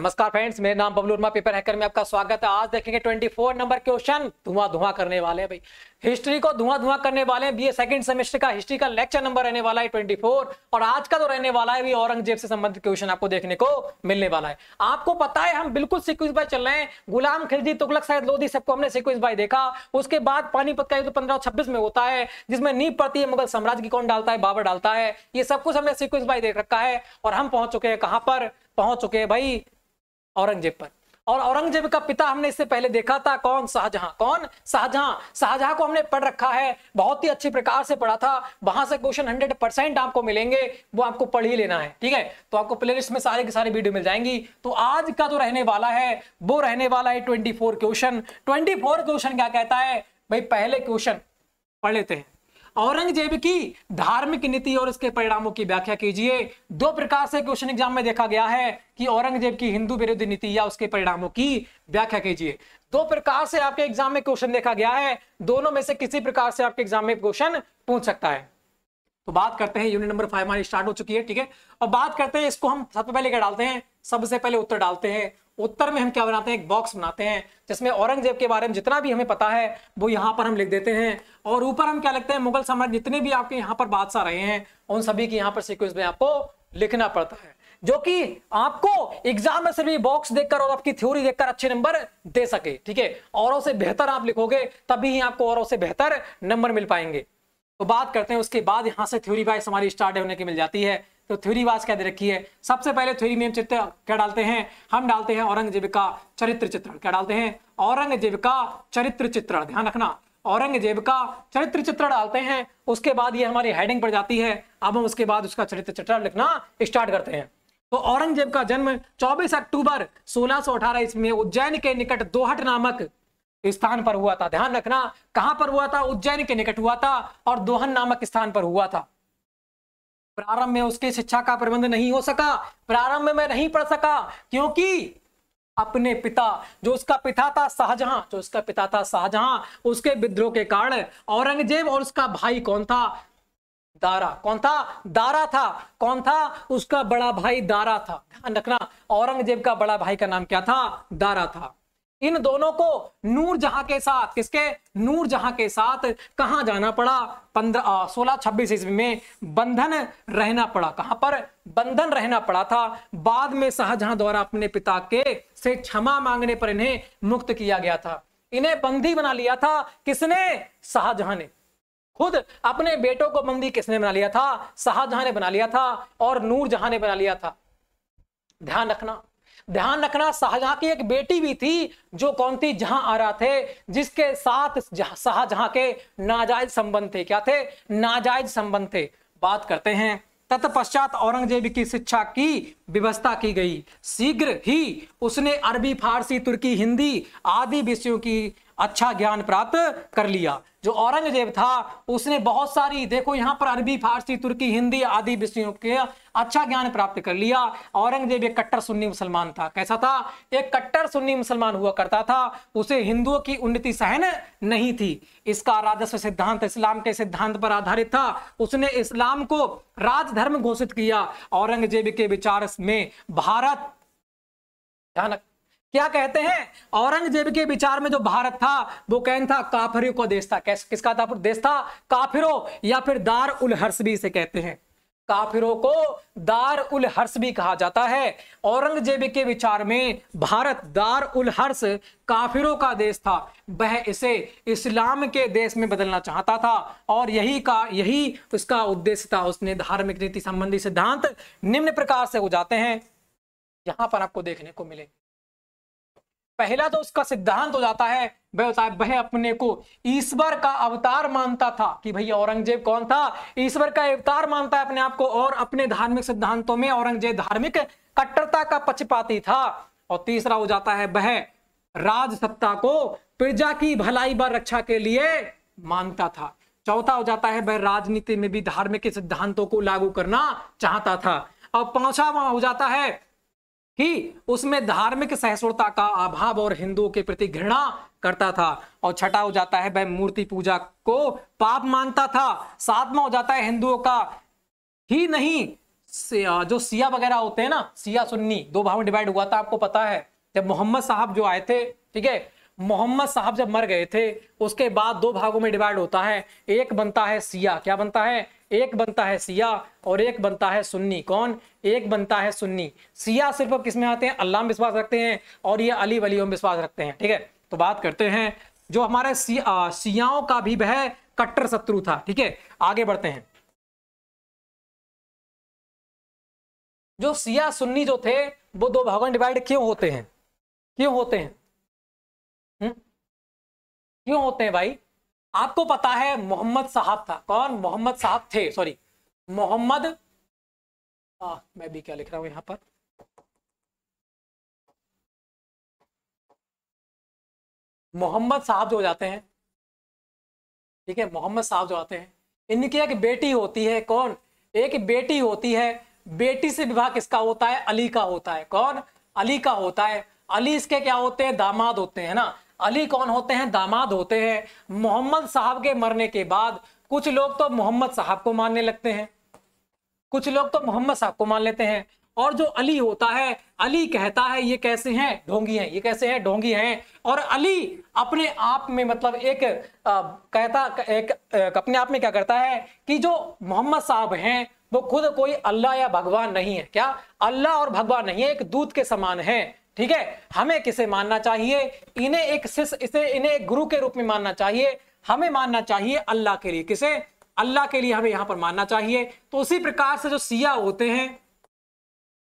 नमस्कार फ्रेंड्स मेरा नाम बबलू पेपर हैकर में आपका स्वागत है आज देखेंगे 24 नंबर क्वेश्चन धुआं धुआं करने वाले हैं भाई हिस्ट्री को धुआं धुआं करने वाले हैं बीए सेकंड सेमेस्टर का हिस्ट्री का लेक्चर नंबर रहने वाला है 24 और आज का तो रहने वाला है भी औरंगजेब से संबंधित क्वेश्चन आपको देखने को मिलने वाला है आपको पता है हम बिल्कुल सिक्वेंस बाय चल रहे हैं गुलाम खिलजी तुगलक शायद लोधी सबको हमने सिक्वेंस बाय देखा उसके बाद पानीपत का युद्ध पंद्रह छब्बीस में होता है जिसमें नींव पड़ती है मुगल साम्राज्य की कौन डालता है बाबर डालता है ये सब कुछ हमने सिक्वेंस बाय देख रखा है और हम पहुंच चुके हैं कहां पर पहुंच चुके हैं भाई औरंगजेब पर और औरंगजेब का पिता हमने इससे पहले देखा था कौन शाहजहां कौन शाहजहां शाहजहां को हमने पढ़ रखा है बहुत ही अच्छे प्रकार से पढ़ा था वहां से क्वेश्चन हंड्रेड परसेंट आपको मिलेंगे वो आपको पढ़ ही लेना है ठीक है तो आपको प्ले लिस्ट में सारे के सारे वीडियो मिल जाएंगी तो आज का जो रहने वाला है वो रहने वाला है ट्वेंटी क्वेश्चन ट्वेंटी क्वेश्चन क्या कहता है भाई पहले क्वेश्चन पढ़ लेते हैं औरंगजेब की धार्मिक नीति और इसके परिणामों की व्याख्या कीजिए दो प्रकार से क्वेश्चन एग्जाम में देखा गया है कि औरंगजेब की हिंदू विरोधी नीति या उसके परिणामों की व्याख्या कीजिए दो प्रकार से आपके एग्जाम में क्वेश्चन देखा गया है दोनों में से किसी प्रकार से आपके एग्जाम में क्वेश्चन पूछ सकता है तो बात करते हैं यूनिट नंबर फाइव हमारी स्टार्ट हो चुकी है ठीक है और बात करते हैं इसको हम सबसे पहले क्या डालते हैं सबसे पहले उत्तर डालते हैं उत्तर में हम क्या बनाते हैं एक बॉक्स बनाते हैं जिसमें औरंगजेब के बारे में जितना भी हमें पता है वो यहाँ पर हम लिख देते हैं और ऊपर हम क्या लिखते हैं मुगल सम्राट जितने भी आपके यहाँ पर बादशाह रहे हैं उन सभी की यहाँ पर सिक्वेंस में आपको लिखना पड़ता है जो कि आपको एग्जाम में सभी बॉक्स देखकर और आपकी थ्योरी देखकर अच्छे नंबर दे सके ठीक है औरों से बेहतर आप लिखोगे तभी ही आपको औरों से बेहतर नंबर मिल पाएंगे तो बात करते हैं उसके बाद यहाँ से थ्योरी वाइज हमारी स्टार्ट होने की मिल जाती है तो थ्योरी वाज क्या दे रखी है सबसे पहले थ्योरी में चित्र क्या डालते हैं हम डालते हैं औरंगजेब का चरित्र चित्रण क्या डालते हैं औरंगजेब का चरित्र चित्रण ध्यान रखना औरंगजेब का चरित्र चित्र डालते हैं उसके बाद ये हमारी हेडिंग पर जाती है अब हम उसके बाद उसका चरित्र चित्र लिखना स्टार्ट करते हैं तो औरंगजेब का जन्म 24 अक्टूबर 1618 ईस्वी में उज्जैन के निकट दोहट नामक स्थान पर हुआ था ध्यान रखना कहां पर हुआ था उज्जैन के निकट हुआ था और दोहन नामक स्थान पर हुआ था प्रारंभ में उसके शिक्षा का प्रबंध नहीं हो सका प्रारंभ में नहीं पढ़ सका क्योंकि अपने पिता जो उसका पिता था शाहजहां जो उसका पिता था शाहजहां उसके विद्रोह के कारण औरंगजेब और उसका भाई कौन था दारा कौन था दारा था कौन था उसका बड़ा भाई दारा था ध्यान रखना औरंगजेब का बड़ा भाई का नाम क्या था दारा था इन दोनों को नूर जहां के साथ किसके नूर जहां के साथ कहा जाना पड़ा पंद्रह सोलह छब्बीस ईस्वी में बंधन रहना पड़ा कहां पर बंधन रहना पड़ा था बाद में शाहजहां द्वारा अपने पिता के से क्षमा मांगने पर इन्हें मुक्त किया गया था इन्हें बंदी बना लिया था किसने शाहजहां ने खुद अपने बेटों को बंदी किसने बना लिया था शाहजहां ने बना लिया था और नूर जहां ने बना लिया था ध्यान रखना ध्यान रखना शाहजहां की एक बेटी भी थी जो कौन थी जहां आरा थे जिसके साथ शाहजहां के नाजायज संबंध थे क्या थे नाजायज संबंध थे बात करते हैं तत्पश्चात औरंगजेब की शिक्षा की व्यवस्था की गई शीघ्र ही उसने अरबी फारसी तुर्की हिंदी आदि विषयों की अच्छा ज्ञान प्राप्त कर लिया जो औरंगजेब था उसने बहुत सारी देखो यहाँ पर अरबी फारसी तुर्की हिंदी आदि विषयों के अच्छा ज्ञान प्राप्त कर लिया औरंगजेब एक कट्टर सुन्नी मुसलमान था कैसा था एक कट्टर सुन्नी मुसलमान हुआ करता था उसे हिंदुओं की उन्नति सहन नहीं थी इसका राजस्व सिद्धांत इस्लाम के सिद्धांत पर आधारित था उसने इस्लाम को राजधर्म घोषित किया औरंगजेब के विचार में भारत ध्यान क्या कहते हैं औरंगजेब के विचार में जो भारत था वो कहन था काफरियों का देश था किसका था देश था काफिरों या फिर दार उल हर्सबी से कहते हैं काफिरों को दार उल हर्ष भी कहा जाता है औरंगजेब के विचार में भारत दार उल हर्ष काफिरों का देश था वह इसे इस्लाम के देश में बदलना चाहता था और यही का यही उसका उद्देश्य था उसने धार्मिक नीति संबंधी सिद्धांत निम्न प्रकार से हो जाते हैं यहां पर आपको देखने को मिले पहला तो उसका सिद्धांत हो जाता है वह होता है वह अपने को ईश्वर का अवतार मानता था कि भैया औरंगजेब कौन था ईश्वर का अवतार मानता है अपने आप को और अपने धार्मिक सिद्धांतों में औरंगजेब धार्मिक कट्टरता का पक्षपाती था और तीसरा हो जाता है वह राज सत्ता को प्रजा की भलाई व रक्षा के लिए मानता था चौथा हो जाता है वह राजनीति में भी धार्मिक सिद्धांतों को लागू करना चाहता था और पांचवा हो जाता है ही उसमें धार्मिक सहिष्णुता का अभाव और हिंदुओं के प्रति घृणा करता था और छठा हो जाता है वह मूर्ति पूजा को पाप मानता था सातवा हो जाता है हिंदुओं का ही नहीं जो सिया वगैरह होते हैं ना सिया सुन्नी दो भाव में डिवाइड हुआ था आपको पता है जब मोहम्मद साहब जो आए थे ठीक है मोहम्मद साहब जब मर गए थे उसके बाद दो भागों में डिवाइड होता है एक बनता है सिया क्या बनता है एक बनता है सिया और एक बनता है सुन्नी कौन एक बनता है सुन्नी सिया सिर्फ किसमें आते हैं अल्लाह में विश्वास रखते हैं और ये अली वली में विश्वास रखते हैं ठीक है तो बात करते हैं जो हमारे सियाओं का भी वह कट्टर शत्रु था ठीक है आगे बढ़ते हैं जो सिया सुन्नी जो थे वो दो भागों में डिवाइड क्यों होते हैं क्यों होते हैं हुँ? हम्म? क्यों होते हैं भाई आपको पता है मोहम्मद साहब था कौन मोहम्मद साहब थे सॉरी मोहम्मद मैं भी क्या लिख रहा हूं यहां पर मोहम्मद साहब जो जाते हैं ठीक है मोहम्मद साहब जो आते हैं इनकी एक बेटी होती है कौन एक बेटी होती है बेटी से विवाह किसका होता है अली का होता है कौन अली का होता है अली इसके क्या होते हैं दामाद होते हैं ना अली कौन होते हैं दामाद होते हैं मोहम्मद साहब के मरने के बाद कुछ लोग तो मोहम्मद साहब को मानने लगते हैं कुछ लोग तो मोहम्मद साहब को मान लेते हैं और जो अली होता है अली कहता है ये कैसे हैं ढोंगी हैं ये कैसे हैं ढोंगी हैं और अली अपने आप में मतलब एक आ, कहता एक अपने आप में क्या करता है कि जो मोहम्मद साहब हैं वो खुद कोई अल्लाह या भगवान नहीं है क्या अल्लाह और भगवान नहीं है एक दूध के समान है ठीक है हमें किसे मानना चाहिए इन्हें एक शिष्य इसे इन्हें एक गुरु के रूप में मानना चाहिए हमें मानना चाहिए अल्लाह के लिए किसे अल्लाह के लिए हमें यहां पर मानना चाहिए तो उसी प्रकार से जो सिया होते हैं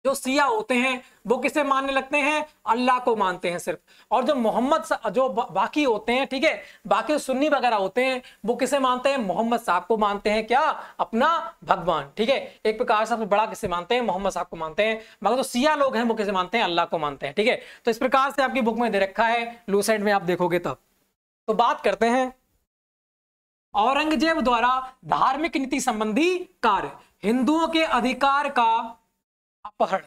जो सिया होते हैं वो किसे मानने लगते हैं अल्लाह को मानते हैं सिर्फ और जो मोहम्मद जो बाकी होते हैं ठीक है बाकी सुन्नी वगैरह होते हैं वो किसे मानते हैं मोहम्मद साहब को मानते हैं क्या अपना भगवान ठीक है एक प्रकार से बड़ा किसे मानते हैं मोहम्मद साहब को मानते हैं मगर जो सिया लोग हैं वो किसे मानते हैं अल्लाह को मानते हैं ठीक है तो इस प्रकार से आपकी बुक में दे रखा है लूसेंट में आप देखोगे तब तो बात करते हैं औरंगजेब द्वारा धार्मिक नीति संबंधी कार्य हिंदुओं के अधिकार का अपहरण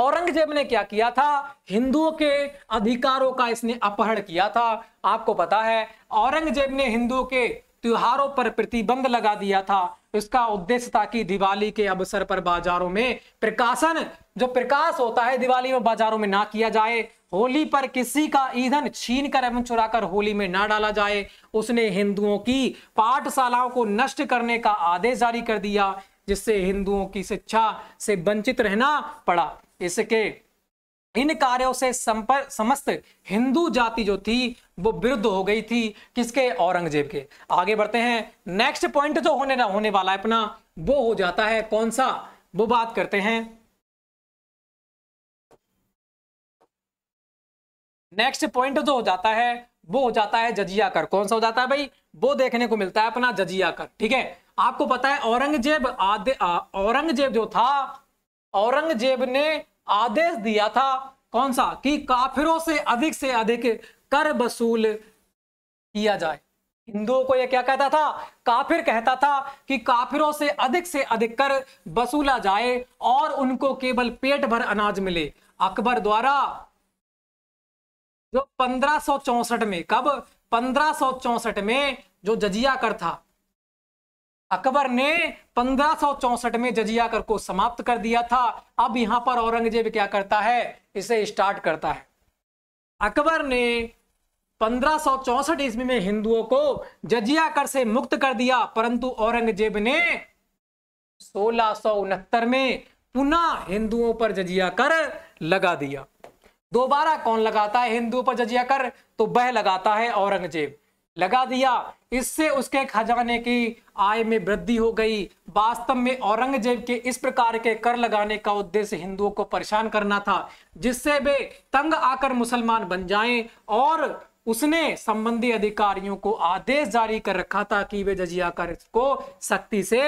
औरंगजेब ने क्या किया था हिंदुओं के अधिकारों का इसने अपहरण किया था आपको पता है औरंगजेब ने हिंदुओं के त्योहारों पर प्रतिबंध लगा दिया था इसका उद्देश्य था कि दिवाली के अवसर पर बाजारों में प्रकाशन जो प्रकाश होता है दिवाली में बाजारों में ना किया जाए होली पर किसी का ईंधन छीन कर एवं चुरा होली में ना डाला जाए उसने हिंदुओं की पाठशालाओं को नष्ट करने का आदेश जारी कर दिया जिससे हिंदुओं की शिक्षा से वंचित रहना पड़ा इसके इन कार्यों से संपर्क समस्त हिंदू जाति जो थी वो विरुद्ध हो गई थी किसके औरंगजेब के आगे बढ़ते हैं नेक्स्ट पॉइंट जो होने ना होने वाला है अपना वो हो जाता है कौन सा वो बात करते हैं नेक्स्ट पॉइंट जो हो जाता है वो हो जाता है जजिया कर कौन सा हो जाता है भाई वो देखने को मिलता है अपना जजिया कर ठीक है आपको पता है औरंगजेब आदे औरंगजेब जो था औरंगजेब ने आदेश दिया था कौन सा कि काफिरों से अधिक से अधिक कर वसूल किया जाए हिंदुओं को यह क्या कहता था काफिर कहता था कि काफिरों से अधिक से अधिक कर वसूला जाए और उनको केवल पेट भर अनाज मिले अकबर द्वारा जो पंद्रह में कब पंद्रह में जो जजिया कर था अकबर ने पंद्रह में जजिया कर को समाप्त कर दिया था अब यहां पर औरंगजेब क्या करता है इसे स्टार्ट करता है अकबर ने पंद्रह ईस्वी में हिंदुओं को जजिया कर से मुक्त कर दिया परंतु औरंगजेब ने सोलह में पुनः हिंदुओं पर जजिया कर लगा दिया दोबारा कौन लगाता है हिंदू पर जजिया कर तो वह लगाता है औरंगजेब लगा दिया इससे उसके खजाने की आय में वृद्धि हो गई वास्तव में औरंगजेब के इस प्रकार के कर लगाने का उद्देश्य हिंदुओं को परेशान करना था जिससे वे तंग आकर मुसलमान बन जाएं और उसने संबंधी अधिकारियों को आदेश जारी कर रखा था कि वे जजिया कर को सख्ती से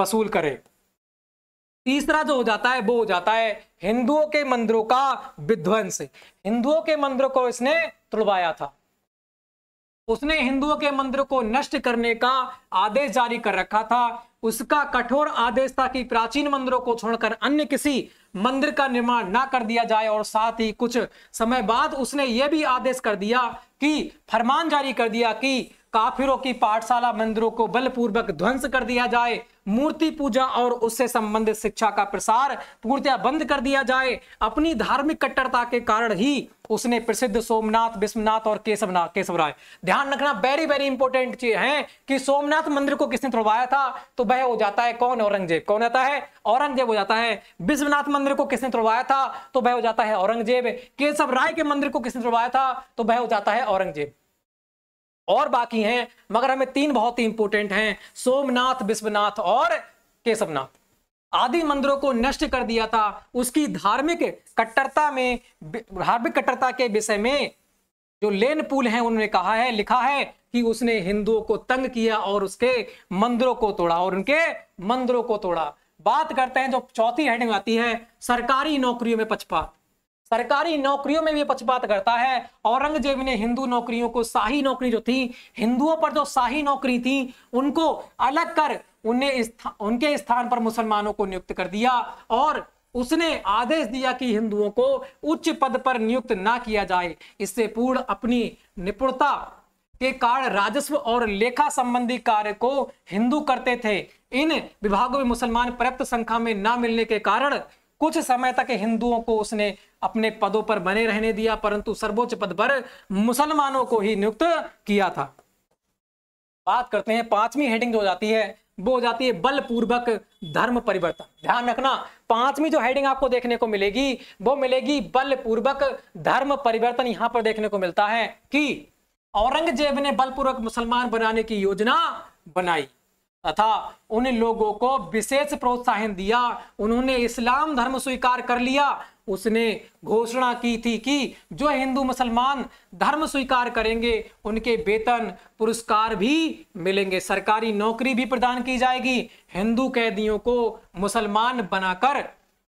वसूल करें तीसरा जो हो जाता है वो हो जाता है हिंदुओं के मंदिरों का विध्वंस हिंदुओं के मंदिरों को इसने तुड़वाया था उसने हिंदुओं के मंदिर को नष्ट करने का आदेश जारी कर रखा था उसका कठोर आदेश था कि प्राचीन मंदिरों को छोड़कर अन्य किसी मंदिर का निर्माण ना कर दिया जाए और साथ ही कुछ समय बाद उसने यह भी आदेश कर दिया कि फरमान जारी कर दिया कि काफिरों की पाठशाला मंदिरों को बलपूर्वक ध्वंस कर दिया जाए मूर्ति पूजा और उससे संबंधित शिक्षा का प्रसार पूर्णतया बंद कर दिया जाए अपनी धार्मिक कट्टरता के कारण ही उसने प्रसिद्ध सोमनाथ विश्वनाथ और केशवनाथ केशवराय ध्यान रखना वेरी वेरी इंपॉर्टेंट चीज है कि सोमनाथ मंदिर को किसने तोड़वाया था तो वह हो जाता है कौन औरंगजेब कौन आता है औरंगजेब हो जाता है विश्वनाथ मंदिर को किसने तोड़वाया था तो वह हो जाता है औरंगजेब केशव राय के मंदिर को किसने तोड़वाया था तो वह हो जाता है औरंगजेब और बाकी हैं मगर हमें तीन बहुत ही इंपोर्टेंट हैं सोमनाथ विश्वनाथ और केशवनाथ आदि मंदिरों को नष्ट कर दिया था उसकी धार्मिक कट्टरता में धार्मिक कट्टरता के विषय में जो लेन पुल है उन्होंने कहा है लिखा है कि उसने हिंदुओं को तंग किया और उसके मंदिरों को तोड़ा और उनके मंदिरों को तोड़ा बात करते हैं जो चौथी हेडिंग आती है सरकारी नौकरियों में पछपात सरकारी नौकरियों में भी पक्षपात करता है औरंगजेब ने हिंदू नौकरियों को शाही नौकरी जो थी हिंदुओं पर जो शाही नौकरी थी उनको अलग कर उन्हें स्था, उनके स्थान पर मुसलमानों को नियुक्त कर दिया और उसने आदेश दिया कि हिंदुओं को उच्च पद पर नियुक्त ना किया जाए इससे पूर्ण अपनी निपुणता के कारण राजस्व और लेखा संबंधी कार्य को हिंदू करते थे इन विभागों में मुसलमान पर्याप्त संख्या में ना मिलने के कारण कुछ समय तक हिंदुओं को उसने अपने पदों पर बने रहने दिया परंतु सर्वोच्च पद पर मुसलमानों को ही नियुक्त किया था बात करते हैं पांचवी हेडिंग जो हो जाती है वो हो जाती है बलपूर्वक धर्म परिवर्तन ध्यान रखना पांचवी जो हेडिंग आपको देखने को मिलेगी वो मिलेगी बलपूर्वक धर्म परिवर्तन यहां पर देखने को मिलता है कि औरंगजेब ने बलपूर्वक मुसलमान बनाने की योजना बनाई तथा उन लोगों को विशेष प्रोत्साहन दिया उन्होंने इस्लाम धर्म स्वीकार कर लिया उसने घोषणा की थी कि जो हिंदू मुसलमान धर्म स्वीकार करेंगे उनके वेतन पुरस्कार भी मिलेंगे सरकारी नौकरी भी प्रदान की जाएगी हिंदू कैदियों को मुसलमान बनाकर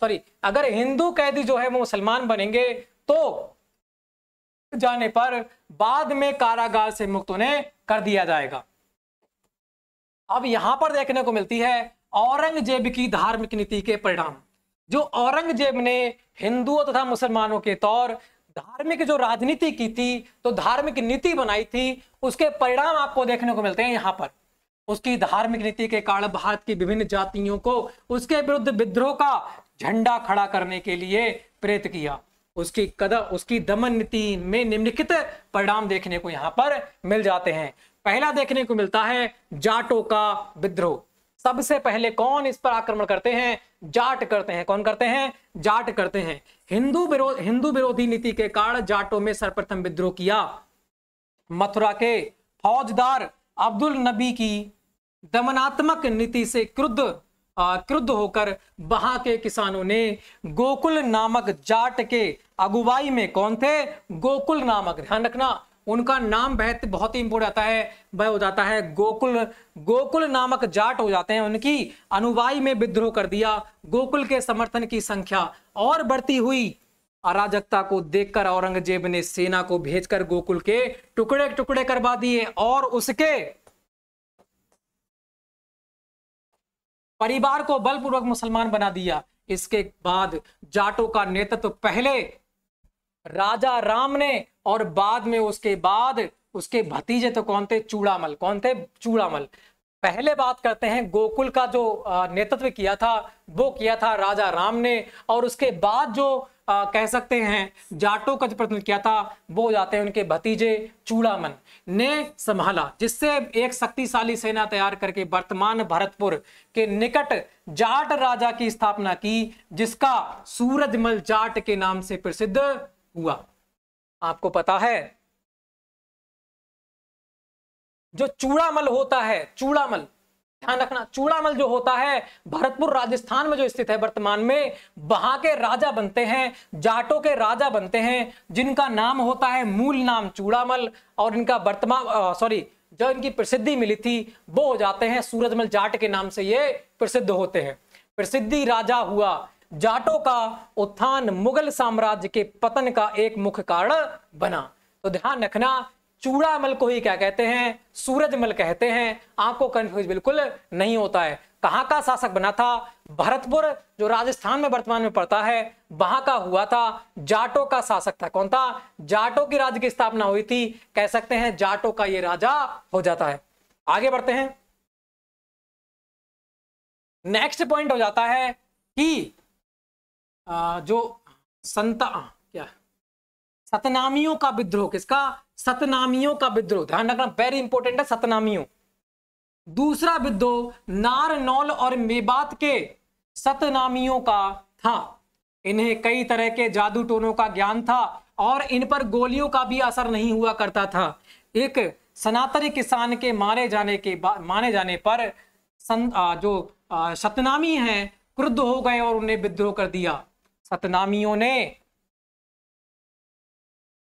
सॉरी अगर हिंदू कैदी जो है वो मुसलमान बनेंगे तो जाने पर बाद में कारागार से मुक्त उन्हें कर दिया जाएगा अब यहां पर देखने को मिलती है औरंगजेब की धार्मिक नीति के परिणाम जो औरंगजेब ने हिंदुओं तथा मुसलमानों के तौर धार्मिक जो राजनीति की थी तो धार्मिक नीति बनाई थी उसके परिणाम आपको देखने को मिलते हैं यहाँ पर उसकी धार्मिक नीति के कारण भारत की विभिन्न जातियों को उसके विरुद्ध विद्रोह का झंडा खड़ा करने के लिए प्रेरित किया उसकी कदम उसकी दमन नीति में निम्नलिखित परिणाम देखने को यहाँ पर मिल जाते हैं पहला देखने को मिलता है जाटों का विद्रोह सबसे पहले कौन इस पर आक्रमण करते हैं जाट करते हैं कौन करते हैं जाट करते हैं हिंदू विरोध हिंदू विरोधी नीति के कारण जाटों में सर्वप्रथम विद्रोह किया मथुरा के फौजदार अब्दुल नबी की दमनात्मक नीति से क्रुद्ध क्रुद्ध होकर वहां के किसानों ने गोकुल नामक जाट के अगुवाई में कौन थे गोकुल नामक ध्यान रखना उनका नाम बहुत बहुत ही इम्पोर्ट आता है वह हो जाता है गोकुल गोकुल नामक जाट हो जाते हैं उनकी अनुवाई में विद्रोह कर दिया गोकुल के समर्थन की संख्या और बढ़ती हुई अराजकता को देखकर औरंगजेब ने सेना को भेजकर गोकुल के टुकड़े टुकड़े करवा दिए और उसके परिवार को बलपूर्वक मुसलमान बना दिया इसके बाद जाटों का नेतृत्व पहले राजा राम ने और बाद में उसके बाद उसके भतीजे तो कौन थे चूड़ामल कौन थे चूड़ामल पहले बात करते हैं गोकुल का जो नेतृत्व किया था वो किया था राजा राम ने और उसके बाद जो आ, कह सकते हैं जाटों का जो प्रतिनिधित्व किया था वो जाते हैं उनके भतीजे चूड़ामन ने संभाला जिससे एक शक्तिशाली सेना तैयार करके वर्तमान भरतपुर के निकट जाट राजा की स्थापना की जिसका सूरजमल जाट के नाम से प्रसिद्ध हुआ आपको पता है जो चूड़ामल होता है चूड़ामल ध्यान रखना चूड़ामल जो होता है भरतपुर राजस्थान में जो स्थित है वर्तमान में वहां के राजा बनते हैं जाटों के राजा बनते हैं जिनका नाम होता है मूल नाम चूड़ामल और इनका वर्तमान सॉरी जो इनकी प्रसिद्धि मिली थी वो हो जाते हैं सूरजमल जाट के नाम से ये प्रसिद्ध होते हैं प्रसिद्धि राजा हुआ जाटों का उत्थान मुगल साम्राज्य के पतन का एक मुख्य कारण बना तो ध्यान रखना चूड़ामल को ही क्या कहते हैं सूरजमल कहते हैं आपको कंफ्यूज बिल्कुल नहीं होता है कहां का शासक बना था भरतपुर जो राजस्थान में वर्तमान में पड़ता है वहां का हुआ था जाटों का शासक था कौन था जाटों की राज्य की स्थापना हुई थी कह सकते हैं जाटों का ये राजा हो जाता है आगे बढ़ते हैं नेक्स्ट पॉइंट हो जाता है कि जो संत क्या सतनामियों का विद्रोह किसका सतनामियों का विद्रोह ध्यान रखना वेरी इंपॉर्टेंट है सतनामियों दूसरा विद्रोह नार नौल और मेबात के सतनामियों का था इन्हें कई तरह के जादू टोनों का ज्ञान था और इन पर गोलियों का भी असर नहीं हुआ करता था एक सनातनी किसान के मारे जाने के माने जाने पर सन, आ, जो आ, है हैं क्रुद्ध हो गए और उन्हें विद्रोह कर दिया सतनामियों ने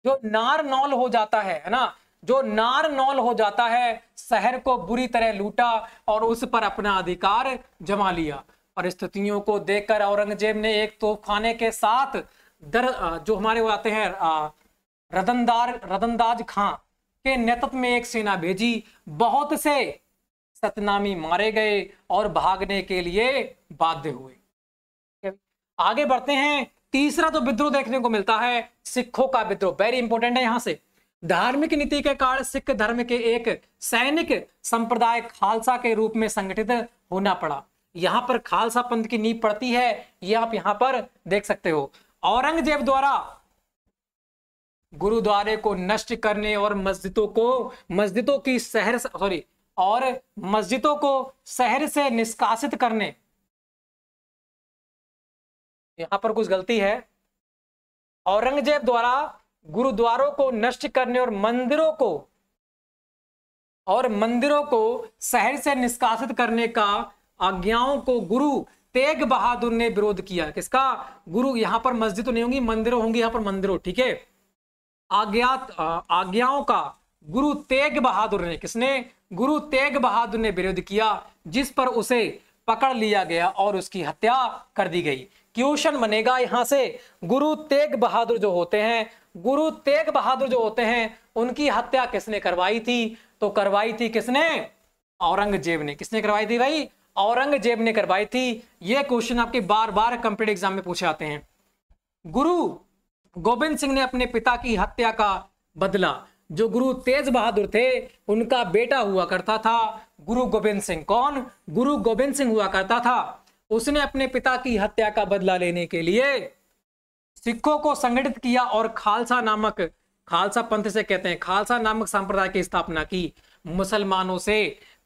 जो नार नौल हो जाता है है ना जो नार नौल हो जाता है शहर को बुरी तरह लूटा और उस पर अपना अधिकार जमा लिया परिस्थितियों को देखकर औरंगजेब ने एक तोपखाने के साथ दर जो हमारे वो आते हैं रदनदार रदनदाज खां के नेतृत्व में एक सेना भेजी बहुत से सतनामी मारे गए और भागने के लिए बाध्य हुए आगे बढ़ते हैं तीसरा तो विद्रोह देखने को मिलता है सिखों का विद्रोह वेरी इंपॉर्टेंट है यहां से धार्मिक नीति के कारण सिख धर्म के एक सैनिक संप्रदाय खालसा के रूप में संगठित होना पड़ा यहां पर खालसा पंथ की नींव पड़ती है ये यह आप यहां पर देख सकते हो औरंगजेब द्वारा गुरुद्वारे को नष्ट करने और मस्जिदों को मस्जिदों की शहर सॉरी और मस्जिदों को शहर से निष्कासित करने यहाँ पर कुछ गलती है औरंगजेब द्वारा गुरुद्वारों को नष्ट करने और मंदिरों को और मंदिरों को शहर से निष्कासित करने का आज्ञाओं को गुरु तेग बहादुर ने विरोध किया किसका गुरु यहां पर मस्जिद तो नहीं होंगी मंदिरों होंगी यहां पर मंदिरों ठीक है आज्ञा आज्ञाओं का गुरु तेग बहादुर ने किसने गुरु तेग बहादुर ने विरोध किया जिस पर उसे पकड़ लिया गया और उसकी हत्या कर दी गई क्वेश्चन बनेगा यहां से गुरु तेग बहादुर जो होते हैं गुरु तेग बहादुर जो होते हैं उनकी हत्या किसने करवाई थी तो करवाई थी किसने औरंगजेब ने किसने करवाई थी भाई औरंगजेब ने करवाई थी यह क्वेश्चन आपके बार बार कंप्लीट एग्जाम में पूछे आते हैं गुरु गोविंद सिंह ने अपने पिता की हत्या का बदला जो गुरु तेज बहादुर थे उनका बेटा हुआ करता था गुरु गोविंद सिंह कौन गुरु गोविंद सिंह हुआ करता था उसने अपने पिता की हत्या का बदला लेने के लिए सिखों को संगठित किया और खालसा नामक खालसा पंथ से कहते हैं खालसा नामक संप्रदाय की स्थापना की मुसलमानों से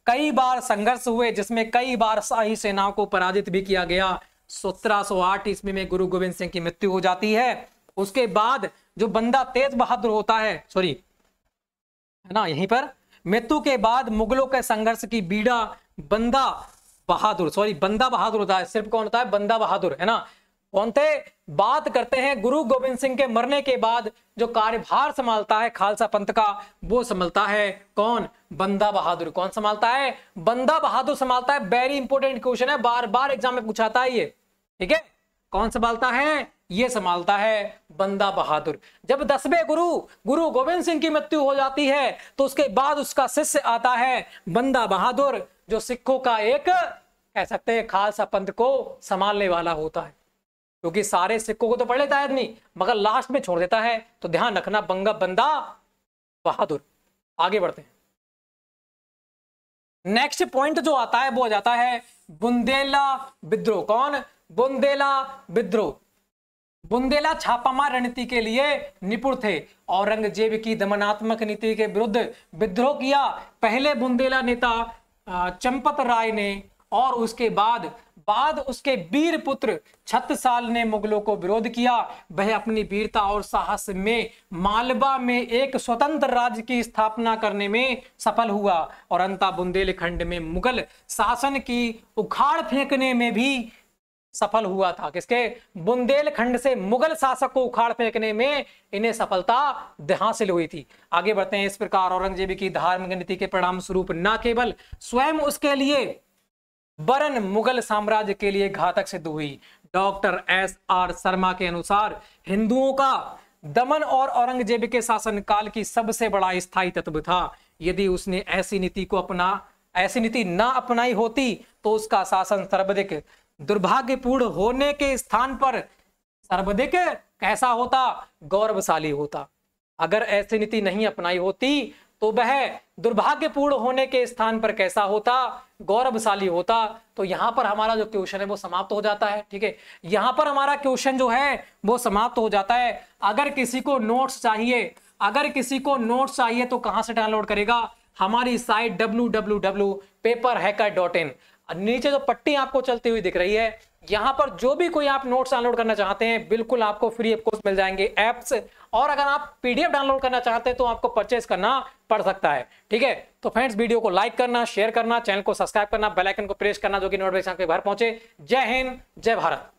कई बार संघर्ष हुए जिसमें कई बार शाही सेनाओं को पराजित भी किया गया 1708 ईस्वी में गुरु गोविंद सिंह की मृत्यु हो जाती है उसके बाद जो बंदा तेज बहादुर होता है सॉरी है ना यहीं पर मृत्यु के बाद मुगलों के संघर्ष की बीड़ा बंदा बहादुर सॉरी बंदा बहादुर होता है सिर्फ कौन होता है बंदा बहादुर है ना कौन थे बात करते हैं गुरु गोविंद सिंह के मरने के बाद जो कार्यभार संभालता है खालसा पंथ का वो संभालता है कौन बंदा बहादुर कौन संभालता है बंदा बहादुर संभालता है वेरी इंपॉर्टेंट क्वेश्चन है बार बार एग्जाम में पूछाता है ये ठीक है कौन संभालता है ये संभालता है बंदा बहादुर जब दसवें गुरु गुरु गोविंद सिंह की मृत्यु हो जाती है तो उसके बाद उसका शिष्य आता है बंदा बहादुर जो सिखों का एक कह सकते हैं खालसा पंथ को संभालने वाला होता है क्योंकि सारे सिक्कों को तो पढ़ लेता है आदमी मगर लास्ट में छोड़ देता है तो ध्यान रखना बंगा बंदा बहादुर आगे बढ़ते हैं नेक्स्ट पॉइंट जो आता है वो आ जाता है बुंदेला विद्रोह कौन बुंदेला विद्रोह बुंदेला छापामार रणनीति के लिए निपुण थे औरंगजेब की दमनात्मक नीति के विरुद्ध विद्रोह किया पहले बुंदेला नेता चंपत राय ने और उसके बाद बाद उसके वीर पुत्र साल ने मुगलों को विरोध किया वह अपनी वीरता और साहस में मालवा में एक स्वतंत्र राज्य की स्थापना करने में सफल हुआ और अंता बुंदेलखंड में मुगल शासन की उखाड़ फेंकने में भी सफल हुआ था किसके बुंदेलखंड से मुगल शासक को उखाड़ फेंकने में इन्हें सफलता हासिल हुई थी आगे बढ़ते हैं इस प्रकार औरंगजेब की धार्मिक नीति के परिणाम स्वरूप न केवल स्वयं उसके लिए बरन मुगल साम्राज्य के लिए घातक सिद्ध हुई डॉक्टर एस आर शर्मा के अनुसार हिंदुओं का दमन और औरंगजेब के शासनकाल की सबसे बड़ा स्थायी तत्व था यदि उसने ऐसी नीति को अपना ऐसी नीति ना अपनाई होती तो उसका शासन सर्वाधिक दुर्भाग्यपूर्ण होने के स्थान पर सर्वाधिक कैसा होता गौरवशाली होता अगर ऐसी नीति नहीं अपनाई होती तो वह दुर्भाग्यपूर्ण होने के स्थान पर कैसा होता गौरवशाली होता तो यहां पर हमारा जो क्वेश्चन है वो समाप्त हो जाता है ठीक है यहां पर हमारा क्वेश्चन जो है वो समाप्त हो जाता है अगर किसी को नोट्स चाहिए अगर किसी को नोट्स चाहिए तो कहां से डाउनलोड करेगा हमारी साइट डब्ल्यू नीचे जो पट्टी आपको चलती हुई दिख रही है यहां पर जो भी कोई आप नोट्स डाउनलोड करना चाहते हैं बिल्कुल आपको फ्री ऑफ कोर्स मिल जाएंगे एप्स और अगर आप पीडीएफ डाउनलोड करना चाहते हैं तो आपको परचेस करना पड़ सकता है ठीक है तो फ्रेंड्स वीडियो को लाइक करना शेयर करना चैनल को सब्सक्राइब करना बेलाइकन को प्रेस करना जो कि नोटिफिकेशन के घर पहुंचे जय हिंद जय भारत